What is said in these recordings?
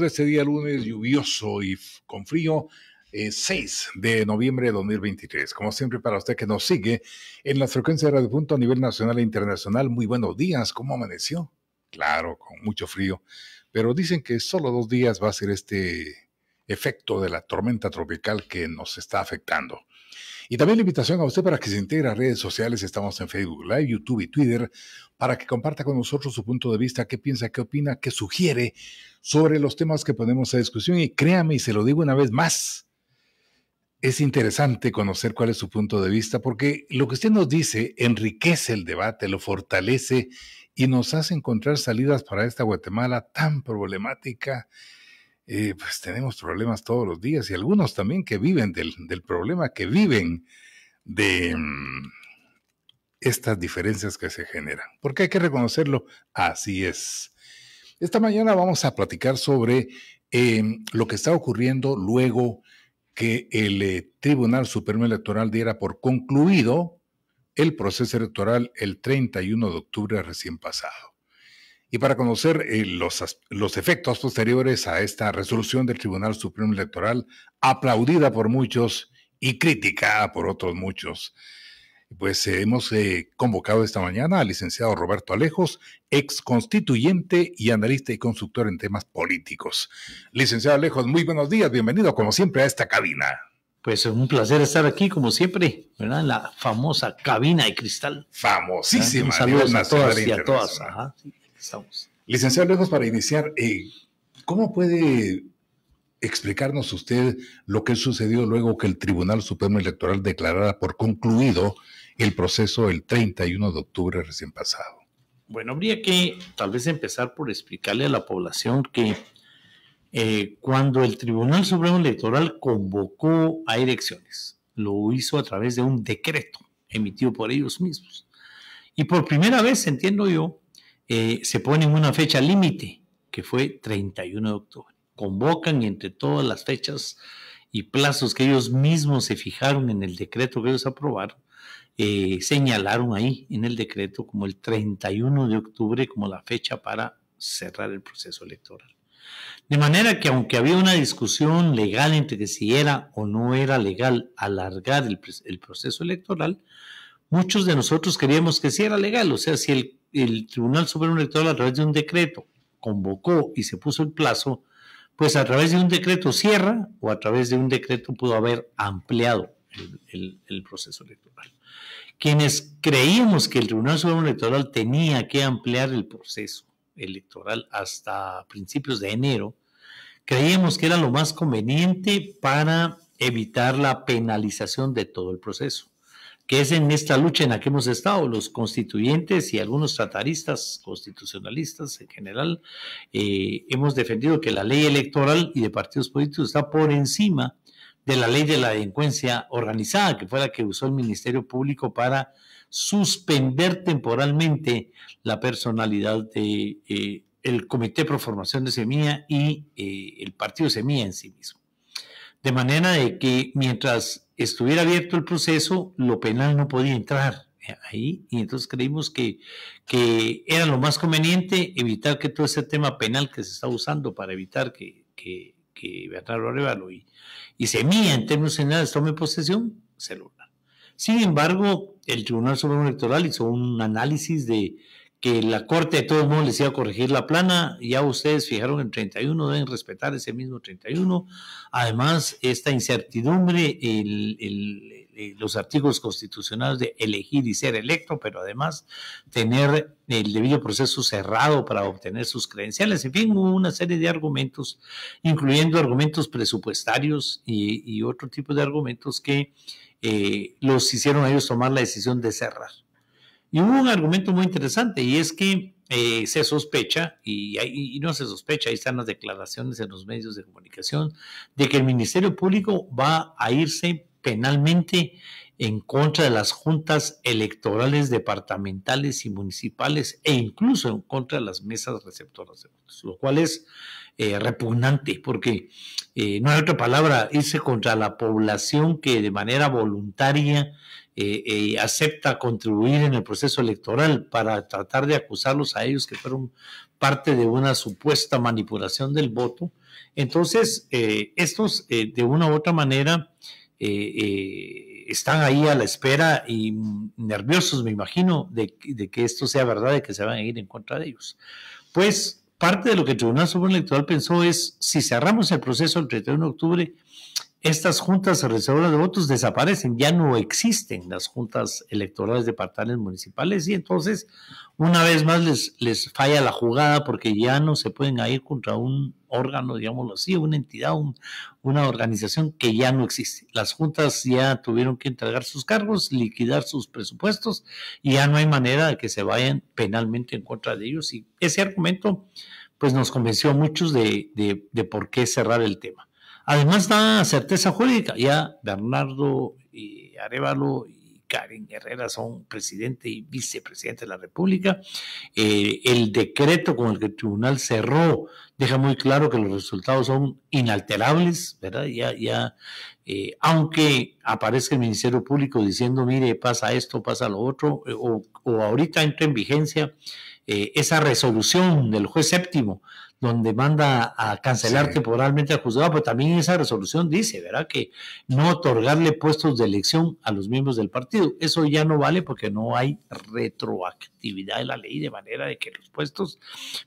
de este día lunes lluvioso y con frío, eh, seis 6 de noviembre de 2023. Como siempre, para usted que nos sigue en las frecuencias de Radio Punto a nivel nacional e internacional, muy buenos días. ¿Cómo amaneció? Claro, con mucho frío. Pero dicen que solo dos días va a ser este efecto de la tormenta tropical que nos está afectando. Y también la invitación a usted para que se integre a redes sociales. Estamos en Facebook Live, YouTube y Twitter para que comparta con nosotros su punto de vista, qué piensa, qué opina, qué sugiere sobre los temas que ponemos a discusión. Y créame, y se lo digo una vez más, es interesante conocer cuál es su punto de vista porque lo que usted nos dice enriquece el debate, lo fortalece y nos hace encontrar salidas para esta Guatemala tan problemática pues tenemos problemas todos los días y algunos también que viven del, problema, que viven de mm, estas diferencias que se generan. Porque hay que reconocerlo, así es. Esta mañana vamos a platicar sobre em, lo que está ocurriendo luego que el eh, Tribunal Supremo Electoral diera por concluido el proceso electoral el 31 de octubre recién pasado. Y para conocer eh, los, los efectos posteriores a esta resolución del Tribunal Supremo Electoral, aplaudida por muchos y criticada por otros muchos, pues eh, hemos eh, convocado esta mañana al licenciado Roberto Alejos, ex constituyente y analista y consultor en temas políticos. Licenciado Alejos, muy buenos días, bienvenido como siempre a esta cabina. Pues es un placer estar aquí, como siempre, ¿verdad? En la famosa cabina de cristal. Famosísima. Saludos e a todas y a todas. Licenciado Lejos, para iniciar, eh, ¿cómo puede explicarnos usted lo que sucedió luego que el Tribunal Supremo Electoral declarara por concluido el proceso el 31 de octubre recién pasado? Bueno, habría que tal vez empezar por explicarle a la población que eh, cuando el Tribunal Supremo Electoral convocó a elecciones, lo hizo a través de un decreto emitido por ellos mismos. Y por primera vez, entiendo yo, eh, se ponen una fecha límite, que fue 31 de octubre. Convocan entre todas las fechas y plazos que ellos mismos se fijaron en el decreto que ellos aprobaron, eh, señalaron ahí en el decreto como el 31 de octubre como la fecha para cerrar el proceso electoral. De manera que aunque había una discusión legal entre que si era o no era legal alargar el, el proceso electoral, muchos de nosotros queríamos que si era legal, o sea, si el el Tribunal Supremo Electoral a través de un decreto convocó y se puso el plazo, pues a través de un decreto cierra o a través de un decreto pudo haber ampliado el, proceso electoral. Quienes creíamos que el Tribunal Supremo Electoral tenía que ampliar el proceso electoral hasta principios de enero, creíamos que era lo más conveniente para evitar la penalización de todo el proceso que es en esta lucha en la que hemos estado los constituyentes y algunos trataristas constitucionalistas en general, eh, hemos defendido que la ley electoral y de partidos políticos está por encima de la ley de la delincuencia organizada, que fue la que usó el Ministerio Público para suspender temporalmente la personalidad de eh, el Comité de Proformación de Semilla y eh, el Partido Semilla en sí mismo. De manera de que mientras estuviera abierto el proceso, lo penal no podía entrar eh, ahí y entonces creímos que, que era lo más conveniente evitar que todo ese tema penal que se está usando para evitar que, que, que Bernardo Arevalo y, se mía en términos generales tome posesión, celular Sin embargo, el Tribunal Supremo Electoral hizo un análisis de, que la Corte de todos modos les iba a corregir la plana, ya ustedes fijaron en 31, deben respetar ese mismo 31. Además, esta incertidumbre, los artículos constitucionales de elegir y ser electo, pero además tener el debido proceso cerrado para obtener sus credenciales, en fin, una serie de argumentos, incluyendo argumentos presupuestarios y, otro tipo de argumentos que eh, los hicieron a ellos tomar la decisión de cerrar. Y hubo un argumento muy interesante y es que eh, se sospecha, y, no se sospecha, ahí están las declaraciones en los medios de comunicación, de que el Ministerio Público va a irse penalmente en contra de las juntas electorales departamentales y municipales e incluso en contra de las mesas receptoras de votos, lo cual es eh, repugnante porque eh, no hay otra palabra, irse contra la población que de manera voluntaria eh, eh, acepta contribuir en el proceso electoral para tratar de acusarlos a ellos que fueron parte de una supuesta manipulación del voto. Entonces, eh, estos de una u otra manera están ahí a la espera y nerviosos, me imagino, de, que esto sea verdad, y que se van a ir en contra de ellos. Pues parte de lo que el Tribunal Supremo Electoral pensó es, si cerramos el proceso el 31 de octubre, estas juntas reservas de votos desaparecen, ya no existen las juntas electorales departamentales municipales y entonces una vez más les, les falla la jugada porque ya no se pueden ir contra un órgano, digámoslo así, una entidad, una organización que ya no existe. Las juntas ya tuvieron que entregar sus cargos, liquidar sus presupuestos y ya no hay manera de que se vayan penalmente en contra de ellos y ese argumento pues nos convenció a muchos de, de por qué cerrar el tema. Además da certeza jurídica. Ya Bernardo y Arevalo y Karen Herrera son presidente y vicepresidente de la República. Eh, el decreto con el que el tribunal cerró deja muy claro que los resultados son inalterables, ¿verdad? Ya, ya, eh, aunque aparezca el Ministerio Público diciendo, mire, pasa esto, pasa lo otro, eh, o, o, ahorita entra en vigencia esa resolución del juez séptimo donde manda a cancelar temporalmente al juzgado, pero también esa resolución dice, ¿verdad? Que no otorgarle puestos de elección a los miembros del partido. Eso ya no vale porque no hay retroactividad de la ley, de manera de que los puestos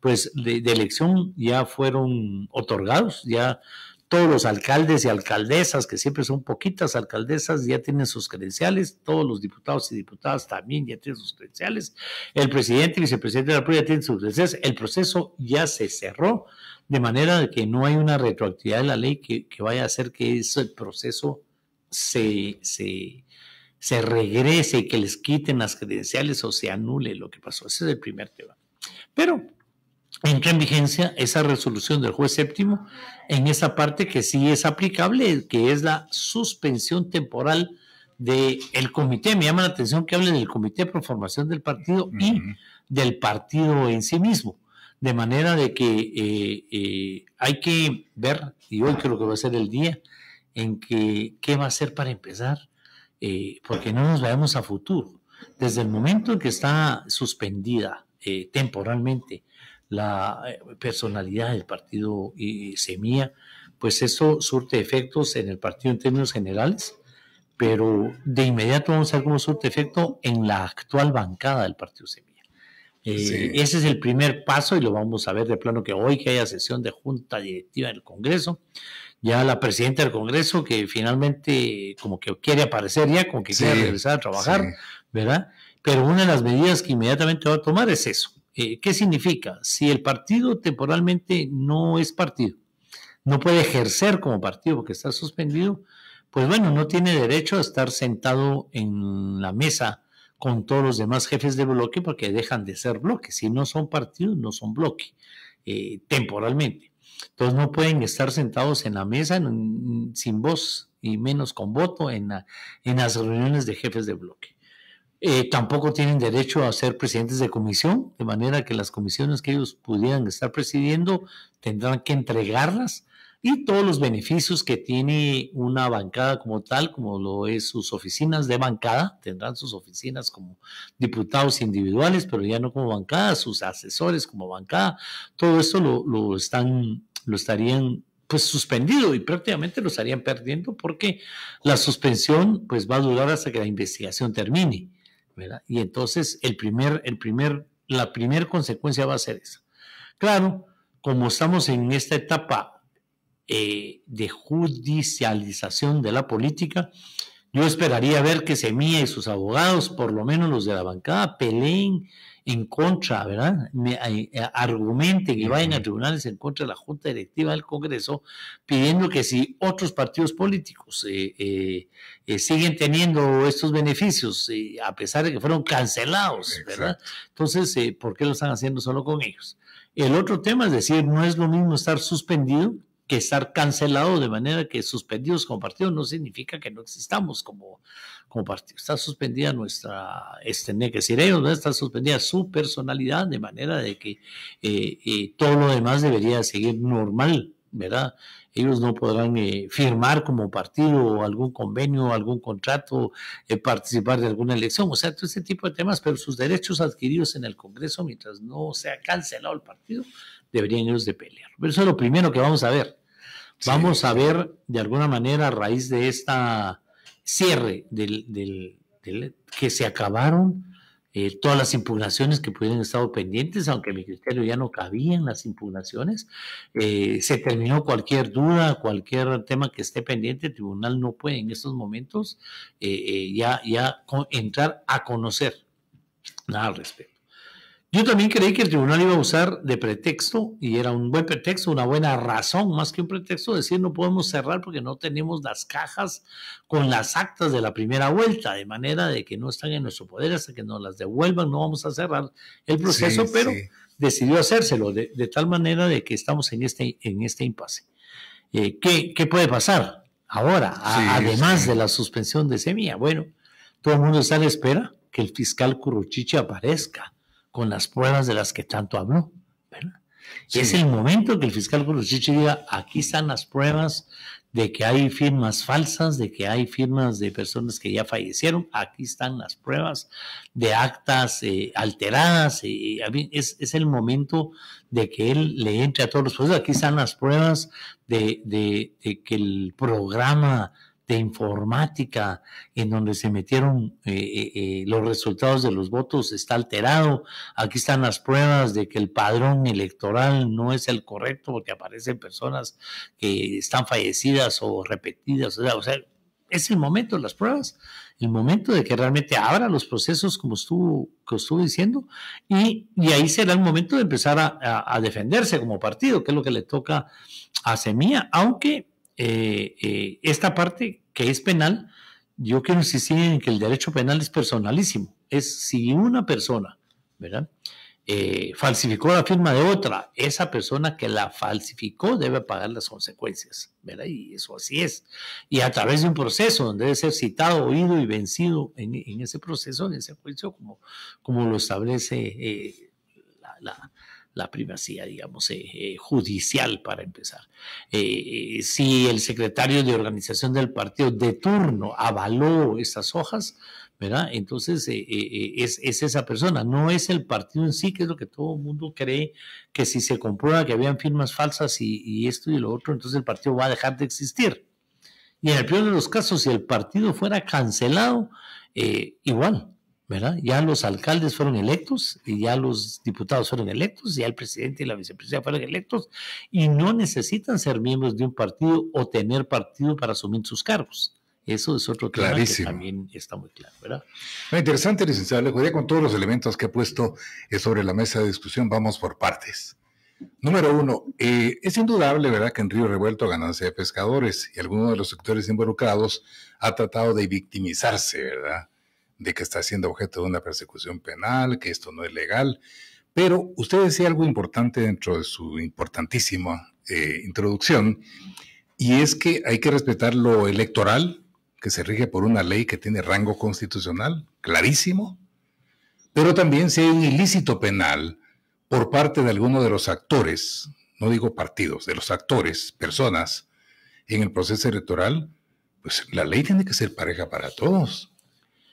pues, de elección ya fueron otorgados, ya todos los alcaldes y alcaldesas, que siempre son poquitas alcaldesas, ya tienen sus credenciales, todos los diputados y diputadas también ya tienen sus credenciales, el presidente y vicepresidente de la República tienen sus credenciales, el proceso ya se cerró, de manera que no hay una retroactividad de la ley que, vaya a hacer que ese proceso se, se regrese y que les quiten las credenciales o se anule lo que pasó. Ese es el primer tema. Pero entra en vigencia esa resolución del juez séptimo en esa parte que sí es aplicable, que es la suspensión temporal del comité. Me llama la atención que hable del comité por formación del partido y del partido en sí mismo. De manera de que eh, eh, hay que ver, y hoy creo que va a ser el día, en que qué va a ser para empezar, eh, porque no nos vayamos a futuro. Desde el momento en que está suspendida temporalmente la eh, personalidad del partido y Semilla, pues eso surte efectos en el partido en términos generales, pero de inmediato vamos a ver cómo surte efecto en la actual bancada del partido Semilla. Eh, ese es el primer paso y lo vamos a ver de plano que hoy que haya sesión de junta directiva del Congreso, ya la presidenta del Congreso que finalmente como que quiere aparecer ya, como que quiere regresar a trabajar, ¿verdad? Pero una de las medidas que inmediatamente va a tomar es eso, eh, ¿Qué significa? Si el partido temporalmente no es partido, no puede ejercer como partido porque está suspendido, pues bueno, no tiene derecho a estar sentado en la mesa con todos los demás jefes de bloque porque dejan de ser bloque. Si no son partidos, no son bloque eh, temporalmente. Entonces no pueden estar sentados en la mesa sin voz y menos con voto en las reuniones de jefes de bloque. Eh, tampoco tienen derecho a ser presidentes de comisión, de manera que las comisiones que ellos pudieran estar presidiendo tendrán que entregarlas y todos los beneficios que tiene una bancada como tal, como lo es sus oficinas de bancada, tendrán sus oficinas como diputados individuales, pero ya no como bancada, sus asesores como bancada, todo esto lo, lo están, lo estarían pues suspendido y prácticamente lo estarían perdiendo porque la suspensión pues va a durar hasta que la investigación termine. Y entonces el primer, el primer, la primera consecuencia va a ser esa. Claro, como estamos en esta etapa eh, de judicialización de la política, yo esperaría ver que Semilla y sus abogados, por lo menos los de la bancada, peleen en contra, ¿verdad? Me, eh, eh, argumente que vayan a tribunales en contra de la Junta Directiva del Congreso, pidiendo que si otros partidos políticos eh, siguen teniendo estos beneficios, a pesar de que fueron cancelados, ¿verdad? Entonces, ¿por qué lo están haciendo solo con ellos? El otro tema es decir, no es lo mismo estar suspendido que estar cancelado de manera que suspendidos como partido no significa que no existamos como, como partido. Está suspendida nuestra, este, que decir ellos, ¿no? está suspendida su personalidad de manera de que eh, eh, todo lo demás debería seguir normal, ¿verdad? Ellos no podrán eh, firmar como partido algún convenio, algún contrato, participar de alguna elección, o sea, todo ese tipo de temas, pero sus derechos adquiridos en el Congreso, mientras no sea cancelado el partido, deberían ellos de pelear. Pero eso es lo primero que vamos a ver. Vamos a ver, de alguna manera, a raíz de esta cierre del, del, que se acabaron eh, todas las impugnaciones que pudieran estado pendientes, aunque en mi criterio ya no cabían las impugnaciones, eh, se terminó cualquier duda, cualquier tema que esté pendiente, el tribunal no puede en estos momentos eh, ya, ya entrar a conocer nada al respecto. Yo también creí que el tribunal iba a usar de pretexto, y era un buen pretexto, una buena razón, más que un pretexto, decir no podemos cerrar porque no tenemos las cajas con las actas de la primera vuelta, de manera de que no están en nuestro poder hasta que nos las devuelvan, no vamos a cerrar el proceso, pero decidió hacérselo de, tal manera de que estamos en este, en este impasse. Eh, ¿qué, puede pasar ahora, además de la suspensión de semilla? Bueno, todo el mundo está a la espera que el fiscal Curruchiche aparezca con las pruebas de las que tanto habló. ¿verdad? Es el momento que el fiscal Kurusichi diga, aquí están las pruebas de que hay firmas falsas, de que hay firmas de personas que ya fallecieron, aquí están las pruebas de actas eh, alteradas, es, el momento de que él le entre a todos los jueces, aquí están las pruebas de que el programa de informática, en donde se metieron eh, eh, eh, los resultados de los votos, está alterado. Aquí están las pruebas de que el padrón electoral no es el correcto porque aparecen personas que están fallecidas o repetidas. O sea, es el momento de las pruebas, el momento de que realmente abra los procesos, como estuvo, que estuvo diciendo, y, ahí será el momento de empezar a, a defenderse como partido, que es lo que le toca a Semilla, aunque eh, eh, esta parte que es penal, yo quiero insistir en que el derecho penal es personalísimo. Es si una persona, ¿verdad? Eh, falsificó la firma de otra, esa persona que la falsificó debe pagar las consecuencias, ¿verdad? Y eso así es. Y a través de un proceso donde debe ser citado, oído y vencido en, ese proceso, en ese juicio, como, como lo establece la, la privacidad, digamos, eh, eh, judicial para empezar. Eh, si el secretario de organización del partido de turno avaló esas hojas, ¿verdad? Entonces es, esa persona, no es el partido en sí, que es lo que todo el mundo cree, que si se comprueba que habían firmas falsas y, esto y lo otro, entonces el partido va a dejar de existir. Y en el peor de los casos, si el partido fuera cancelado, igual, ya los alcaldes fueron electos y ya los diputados fueron electos, ya el presidente y la vicepresidenta fueron electos y no necesitan ser miembros de un partido o tener partido para asumir sus cargos. Eso es otro que también está muy claro, ¿verdad? Ah, interesante, licenciado Ya con todos los elementos que ha puesto eh, sobre la mesa de discusión, vamos por partes. Número uno, eh, es indudable, ¿verdad?, que en Río Revuelto ganancia de pescadores y algunos de los sectores involucrados ha tratado de victimizarse, ¿verdad?, de que está siendo objeto de una persecución penal, que esto no es legal. Pero usted decía algo importante dentro de su importantísima eh, introducción, y es que hay que respetar lo electoral, que se rige por una ley que tiene rango constitucional, clarísimo, pero también si hay un ilícito penal por parte de alguno de los actores, no digo partidos, de los actores, personas, en el proceso electoral, pues la ley tiene que ser pareja para todos.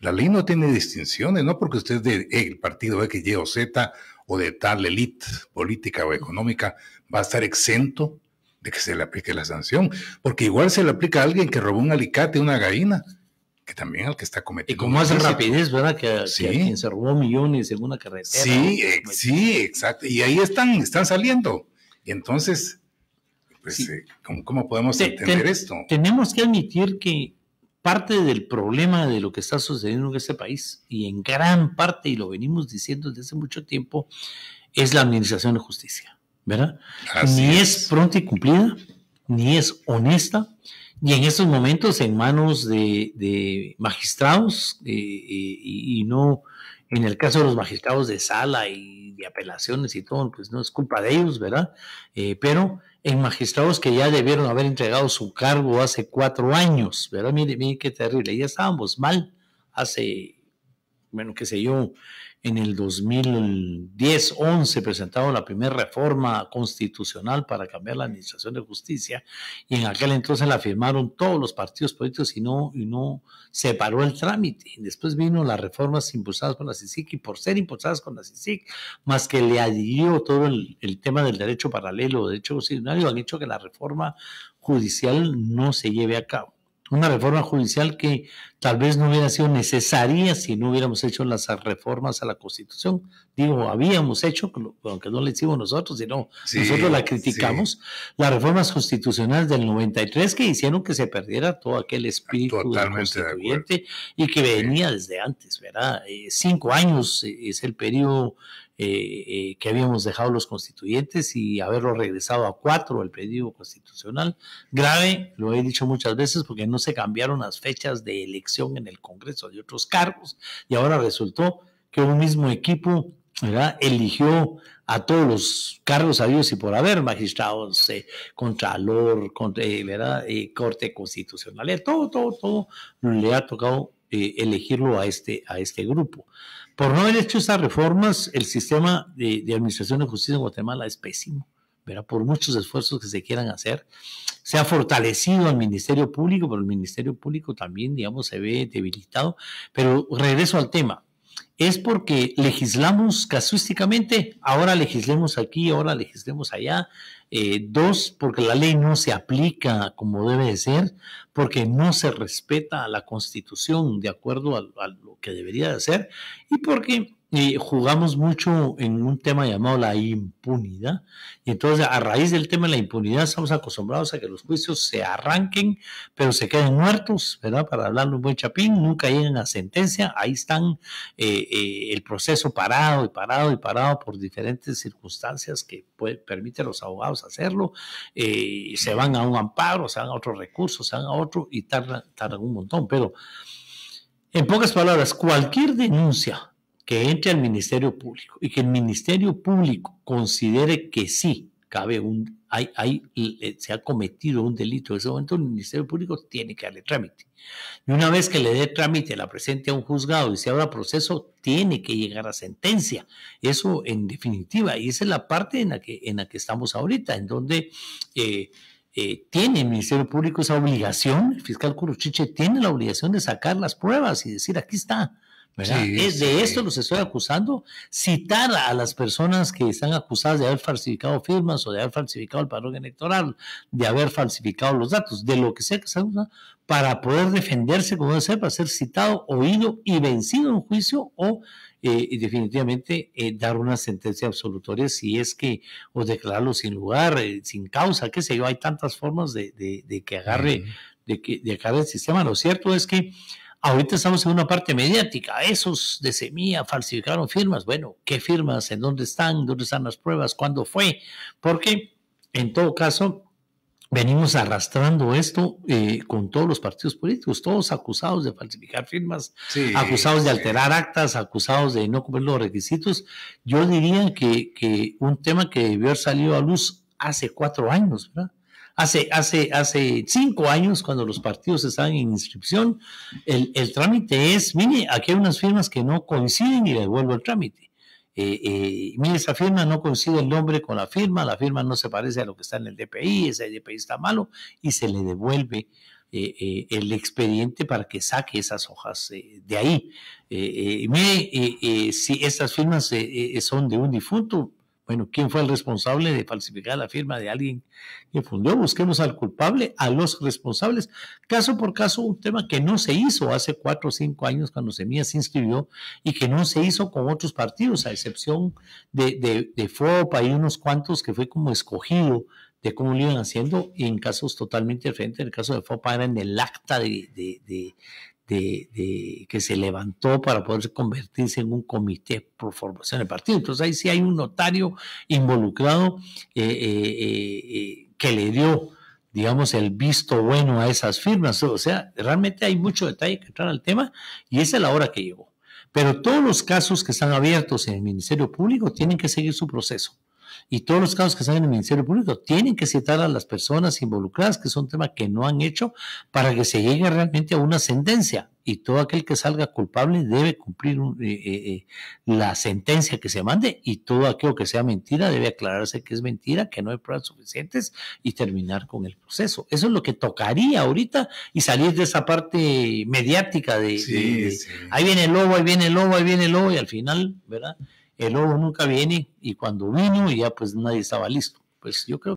La ley no tiene distinciones, no porque usted es del eh, partido X, Y o Z o de tal élite política o económica, va a estar exento de que se le aplique la sanción, porque igual se le aplica a alguien que robó un alicate, una gallina, que también al que está cometiendo. Y como hace rapidez, ¿verdad? Que, sí. se robó millones en una carretera. Sí, eh, sí, exacto. Y ahí están, están saliendo. entonces, pues, eh, ¿cómo, podemos entender esto? Tenemos que admitir que parte del problema de lo que está sucediendo en este país, y en gran parte, y lo venimos diciendo desde hace mucho tiempo, es la administración de justicia, ¿verdad? ni es. pronta y cumplida, ni es honesta, y en estos momentos en manos de, magistrados, eh, eh, y, no en el caso de los magistrados de sala y de apelaciones y todo, pues no es culpa de ellos, ¿verdad? Eh, pero en magistrados que ya debieron haber entregado su cargo hace cuatro años, ¿verdad? Mire, mire qué terrible, ya estábamos mal hace, bueno, qué sé yo, en el 2010-11 presentado la primera reforma constitucional para cambiar la administración de justicia y en aquel entonces la firmaron todos los partidos políticos y no, y no se paró el trámite. Después vino las reformas impulsadas por la CICIC y por ser impulsadas con la CICIC, más que le adhirió todo el, tema del derecho paralelo, derecho constitucional, han dicho que la reforma judicial no se lleve a cabo. Una reforma judicial que tal vez no hubiera sido necesaria si no hubiéramos hecho las reformas a la Constitución. Digo, habíamos hecho, aunque no lo hicimos nosotros, sino nosotros la criticamos, las reformas constitucionales del 93 que hicieron que se perdiera todo aquel espíritu constituyente y que venía desde antes, ¿verdad? Eh, cinco años eh, es el periodo eh, eh, que habíamos dejado los constituyentes y haberlo regresado a cuatro al pedido constitucional. Grave, lo he dicho muchas veces, porque no se cambiaron las fechas de elección en el Congreso de otros cargos y ahora resultó que un mismo equipo ¿verdad? eligió a todos los cargos habidos y por haber, magistrados, eh, contralor, contra, eh, ¿verdad? corte constitucional, todo, todo, todo le ha tocado eh, elegirlo a este, a este grupo. Por no haber hecho estas reformas, el sistema de, administración de justicia en Guatemala es pésimo. ¿verdad? por muchos esfuerzos que se quieran hacer. Se ha fortalecido al Ministerio Público, pero el Ministerio Público también, digamos, se ve debilitado. Pero regreso al tema es porque legislamos casuísticamente, ahora legislemos aquí, ahora legislemos allá. Eh, dos, porque la ley no se aplica como debe de ser, porque no se respeta la constitución de acuerdo a, a lo que debería de ser y porque y jugamos mucho en un tema llamado la impunidad. Y entonces, a raíz del tema de la impunidad, estamos acostumbrados a que los juicios se arranquen, pero se queden muertos, ¿verdad? Para hablarlo un buen chapín, nunca llegan a sentencia. Ahí están eh, eh, el proceso parado y parado y parado por diferentes circunstancias que puede, permite a los abogados hacerlo. Eh, se van a un amparo, se van a otro recurso, se van a otro y tardan, tardan un montón. Pero, en pocas palabras, cualquier denuncia que entre al Ministerio Público y que el Ministerio Público considere que sí cabe un, hay, hay, eh, se ha cometido un delito. En ese momento el Ministerio Público tiene que darle trámite. Y una vez que le dé trámite, la presente a un juzgado y se abra proceso, tiene que llegar a sentencia. Eso en definitiva, y esa es la parte en la que, en la que estamos ahorita, en donde eh, eh, tiene el Ministerio Público esa obligación, el fiscal Curuchiche tiene la obligación de sacar las pruebas y decir, aquí está es de esto los estoy acusando. Citar a las personas que están acusadas de haber falsificado firmas o de haber falsificado el padrón electoral, de haber falsificado los datos, de lo que sea que se para poder defenderse como debe ser, para ser citado, oído y vencido en juicio o eh, definitivamente eh, dar una sentencia absolutoria si es que, o declararlo sin lugar, eh, sin causa, qué sé yo, hay tantas formas de, que agarre, de que de agarre el sistema. Lo cierto es que Ahorita estamos en una parte mediática. Esos de semilla falsificaron firmas. Bueno, ¿qué firmas? ¿En dónde están? ¿Dónde están las pruebas? ¿Cuándo fue? Porque, en todo caso, venimos arrastrando esto eh, con todos los partidos políticos, todos acusados de falsificar firmas, acusados de alterar actas, acusados de no cumplir los requisitos. Yo diría que un tema que debió haber salido a luz hace cuatro años, ¿verdad? Hace, hace, hace cinco años, cuando los partidos estaban en inscripción, el, trámite es, mire, aquí hay unas firmas que no coinciden y le devuelvo el trámite. Eh, eh, mire, esa firma no coincide el nombre con la firma, la firma no se parece a lo que está en el DPI, ese DPI está malo y se le devuelve eh, el expediente para que saque esas hojas de ahí. mire, si estas firmas son de un difunto, bueno, ¿quién fue el responsable de falsificar la firma de alguien que fundió? Busquemos al culpable, a los responsables. Caso por caso, un tema que no se hizo hace cuatro o cinco años cuando Semillas se inscribió y que no se hizo con otros partidos, a excepción de, de, de FOPA y unos cuantos que fue como escogido de cómo lo iban haciendo y en casos totalmente diferentes. El caso de FOPA era en el acta de, de, de, que se levantó para poder convertirse en un comité por formación de partido. Entonces ahí sí hay un notario involucrado eh, eh, eh, que le dio, digamos, el visto bueno a esas firmas. O sea, realmente hay mucho detalle que entrar al tema y esa es la hora que llegó. Pero todos los casos que están abiertos en el Ministerio Público tienen que seguir su proceso. Y todos los casos que salen en el Ministerio Público tienen que citar a las personas involucradas, que es un tema que no han hecho, para que se llegue realmente a una sentencia. Y todo aquel que salga culpable debe cumplir un, eh, eh, eh, la sentencia que se mande y todo aquello que sea mentira debe aclararse que es mentira, que no hay pruebas suficientes y terminar con el proceso. Eso es lo que tocaría ahorita y salir de esa parte mediática de, ahí viene el lobo, ahí viene el lobo, ahí viene el lobo y al final, ¿verdad? el lobo nunca viene y cuando vino ya pues nadie estaba listo. Pues yo creo